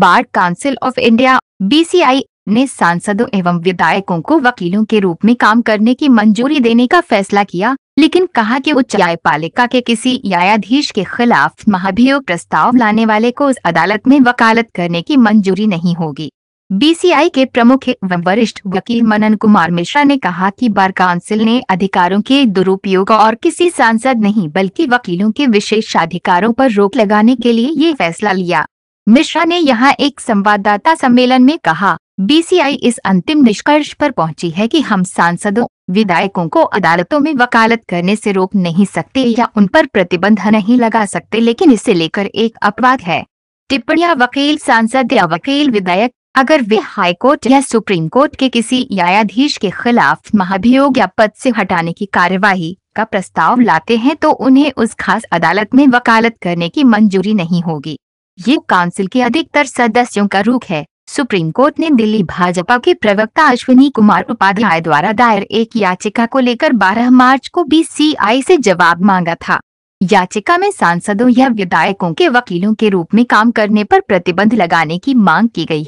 bar council of India बी ने सांसदों एवं विधायकों को वकीलों के रूप में काम करने की मंजूरी देने का फैसला किया लेकिन कहा कि उच्च न्यायपालिका के किसी न्यायाधीश के खिलाफ महाभियोग प्रस्ताव लाने वाले को उस अदालत में वकालत करने की मंजूरी नहीं होगी बीसीआई के प्रमुख वरिष्ठ वकील मनन कुमार मिश्रा ने कहा कि बार काउंसिल ने अधिकारों के दुरुपयोग और किसी सांसद नहीं बल्कि वकीलों के विशेषाधिकारों आरोप रोक लगाने के लिए ये फैसला लिया मिश्रा ने यहां एक संवाददाता सम्मेलन में कहा बीसीआई इस अंतिम निष्कर्ष पर पहुंची है कि हम सांसदों विधायकों को अदालतों में वकालत करने से रोक नहीं सकते या उन पर प्रतिबंध नहीं लगा सकते लेकिन इसे लेकर एक अपवाद है टिप्पणियां वकील सांसद या वकील विधायक अगर वे हाईकोर्ट या सुप्रीम कोर्ट के किसी न्यायाधीश के खिलाफ महाभियोग या पद से हटाने की कार्यवाही का प्रस्ताव लाते हैं तो उन्हें उस खास अदालत में वकालत करने की मंजूरी नहीं होगी ये काउंसिल के अधिकतर सदस्यों का रूख है सुप्रीम कोर्ट ने दिल्ली भाजपा के प्रवक्ता अश्विनी कुमार उपाध्याय द्वारा दायर एक याचिका को लेकर 12 मार्च को बीसीआई से जवाब मांगा था याचिका में सांसदों या विधायकों के वकीलों के रूप में काम करने पर प्रतिबंध लगाने की मांग की गई